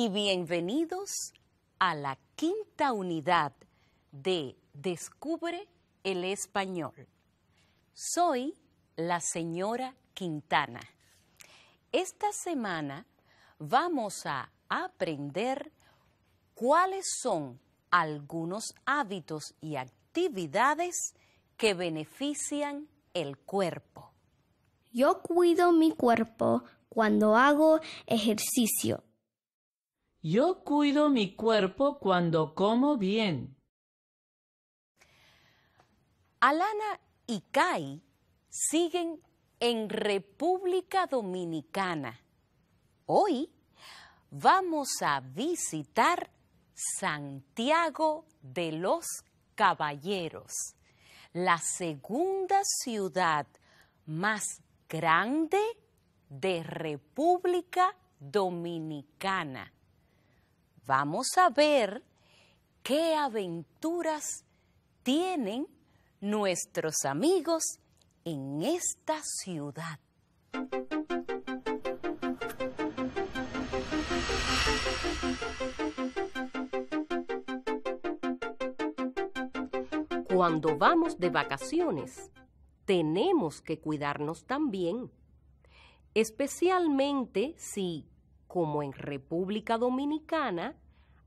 y bienvenidos a la quinta unidad de Descubre el Español. Soy la señora Quintana. Esta semana vamos a aprender cuáles son algunos hábitos y actividades que benefician el cuerpo. Yo cuido mi cuerpo cuando hago ejercicio. Yo cuido mi cuerpo cuando como bien. Alana y Kai siguen en República Dominicana. Hoy vamos a visitar Santiago de los Caballeros, la segunda ciudad más grande de República Dominicana vamos a ver qué aventuras tienen nuestros amigos en esta ciudad. Cuando vamos de vacaciones, tenemos que cuidarnos también, especialmente si como en República Dominicana,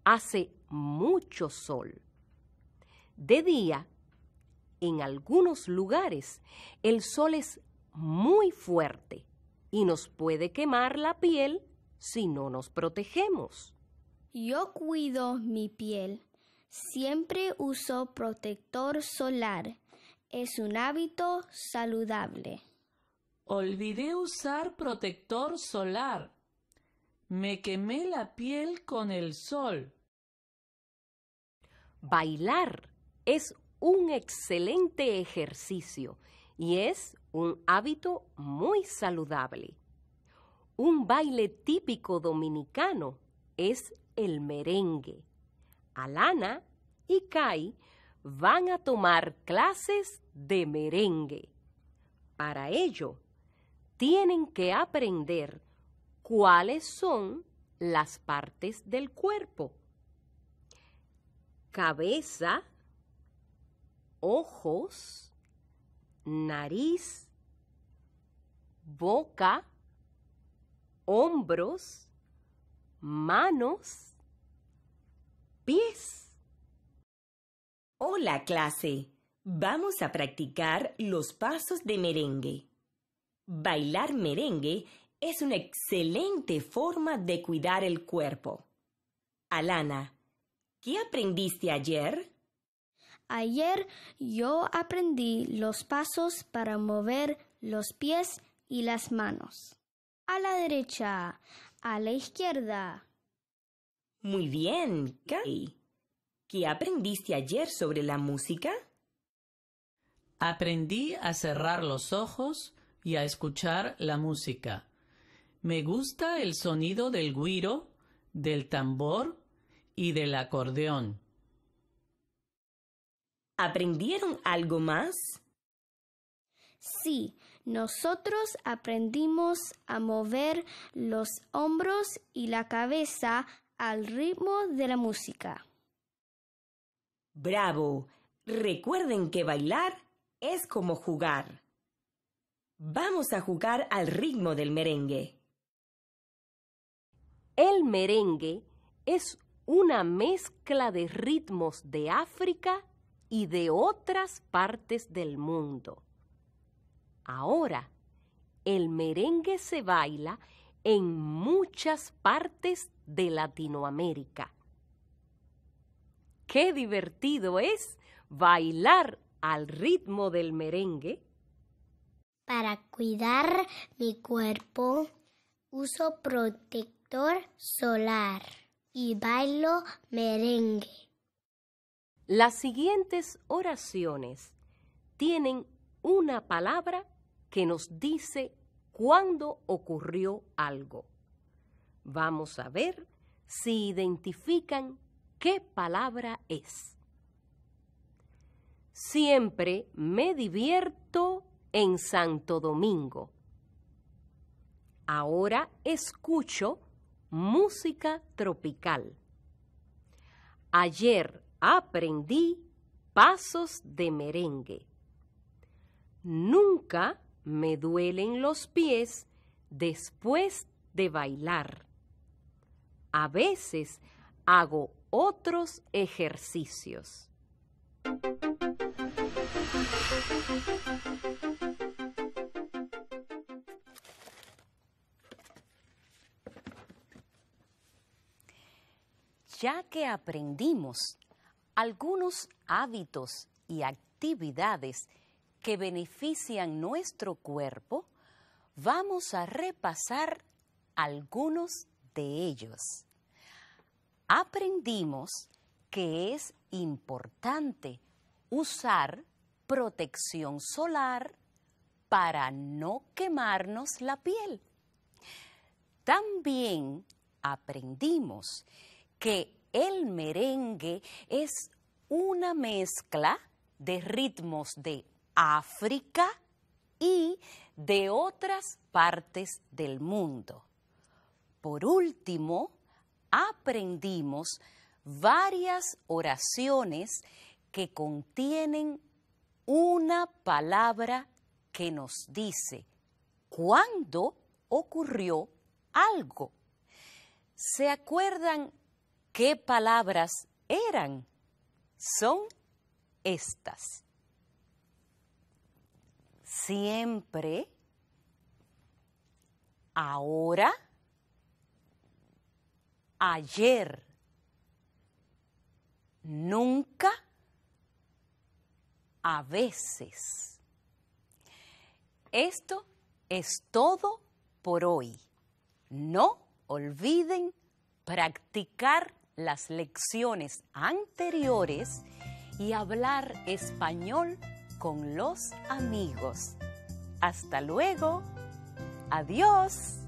hace mucho sol. De día, en algunos lugares, el sol es muy fuerte y nos puede quemar la piel si no nos protegemos. Yo cuido mi piel. Siempre uso protector solar. Es un hábito saludable. Olvidé usar protector solar. Me quemé la piel con el sol. Bailar es un excelente ejercicio y es un hábito muy saludable. Un baile típico dominicano es el merengue. Alana y Kai van a tomar clases de merengue. Para ello, tienen que aprender cuáles son las partes del cuerpo. Cabeza, ojos, nariz, boca, hombros, manos, pies. Hola clase, vamos a practicar los pasos de merengue. Bailar merengue es una excelente forma de cuidar el cuerpo. Alana, ¿qué aprendiste ayer? Ayer yo aprendí los pasos para mover los pies y las manos. A la derecha, a la izquierda. Muy bien, Kai. ¿Qué aprendiste ayer sobre la música? Aprendí a cerrar los ojos y a escuchar la música. Me gusta el sonido del guiro, del tambor y del acordeón. ¿Aprendieron algo más? Sí, nosotros aprendimos a mover los hombros y la cabeza al ritmo de la música. Bravo. Recuerden que bailar es como jugar. Vamos a jugar al ritmo del merengue. El merengue es una mezcla de ritmos de África y de otras partes del mundo. Ahora, el merengue se baila en muchas partes de Latinoamérica. Qué divertido es bailar al ritmo del merengue. Para cuidar mi cuerpo, uso protector solar y bailo merengue. Las siguientes oraciones tienen una palabra que nos dice cuándo ocurrió algo. Vamos a ver si identifican qué palabra es. Siempre me divierto en Santo Domingo. Ahora escucho música tropical. Ayer aprendí pasos de merengue. Nunca me duelen los pies después de bailar. A veces hago otros ejercicios. ya que aprendimos algunos hábitos y actividades que benefician nuestro cuerpo, vamos a repasar algunos de ellos. Aprendimos que es importante usar protección solar para no quemarnos la piel. También aprendimos que el merengue es una mezcla de ritmos de África y de otras partes del mundo. Por último, aprendimos varias oraciones que contienen una palabra que nos dice cuándo ocurrió algo. ¿Se acuerdan qué palabras eran, son estas. Siempre, ahora, ayer, nunca, a veces. Esto es todo por hoy. No olviden practicar las lecciones anteriores y hablar español con los amigos. Hasta luego. Adiós.